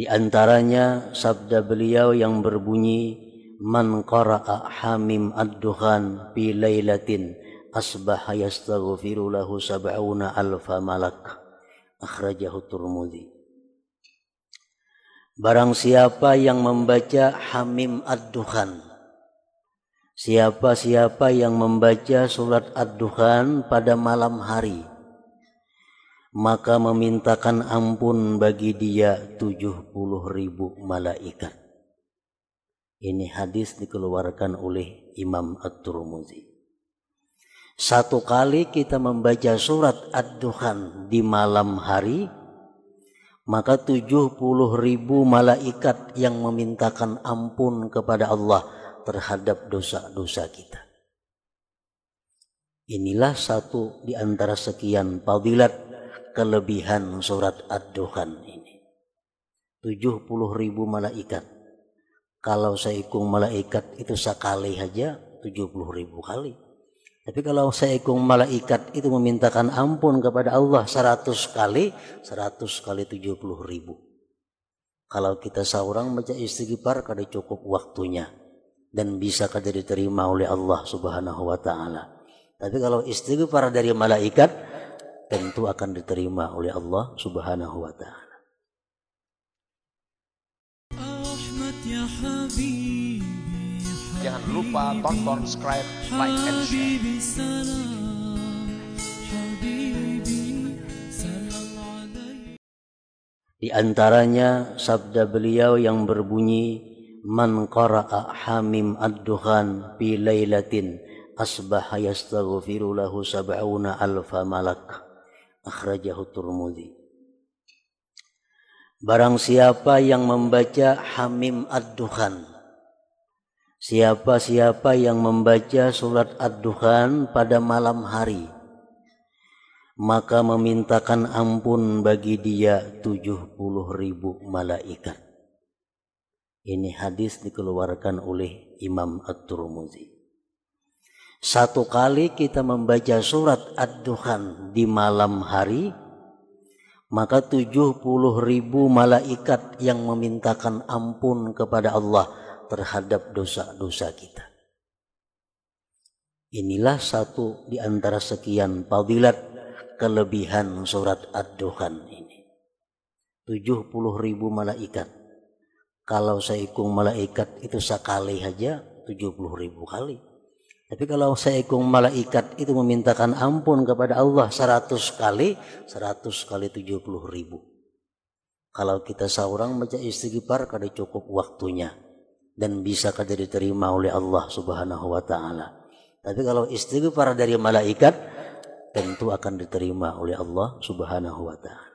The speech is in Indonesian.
Di antaranya sabda beliau yang berbunyi Man qara'a Hamim ad-Dukhan fi laylatin asbaha yastaghfiru lahu sab'una alfa malak. Akhrajahu Turmudi. Barang siapa yang membaca Hamim ad-Dukhan Siapa-siapa yang membaca surat ad-Dukhan pada malam hari maka memintakan ampun bagi dia tujuh puluh ribu malaikat. Ini hadis dikeluarkan oleh Imam At-Turmuzi. Satu kali kita membaca surat Ad-Duhan di malam hari, maka tujuh puluh ribu malaikat yang memintakan ampun kepada Allah terhadap dosa-dosa kita. Inilah satu di antara sekian fadilat kelebihan surat Ad-Dukhan ini. 70 ribu malaikat. Kalau saya ikung malaikat itu sekali saja 70 ribu kali. Tapi kalau saya ikung malaikat itu memintakan ampun kepada Allah 100 kali, 100 kali 70 ribu. Kalau kita seorang baca istighfar kada cukup waktunya dan bisa kada diterima oleh Allah Subhanahu wa taala. Tapi kalau istighfar dari malaikat tentu akan diterima oleh Allah Subhanahu wa taala. Ya Jangan lupa tonton, subscribe, like, and share. Di antaranya sabda beliau yang berbunyi Man qara'a Hamim ad-Dukhan fi lailatin asbaha yastaghfiru lahu sab'una alfa malak akhrajahu Turmudi. Barang siapa yang membaca Hamim ad duhan Siapa-siapa yang membaca surat ad duhan pada malam hari Maka memintakan ampun bagi dia 70 ribu malaikat Ini hadis dikeluarkan oleh Imam At-Turmuzi satu kali kita membaca surat Ad-Duhan di malam hari, maka tujuh puluh ribu malaikat yang memintakan ampun kepada Allah terhadap dosa-dosa kita. Inilah satu di antara sekian fadilat kelebihan surat Ad-Duhan ini. puluh ribu malaikat. Kalau saya ikung malaikat itu sekali saja tujuh puluh ribu kali. Tapi kalau seekung malaikat itu memintakan ampun kepada Allah 100 kali, 100 kali 70 ribu. Kalau kita seorang baca istighfar kada cukup waktunya dan bisa kada diterima oleh Allah Subhanahu wa taala. Tapi kalau istighfar dari malaikat tentu akan diterima oleh Allah Subhanahu wa taala.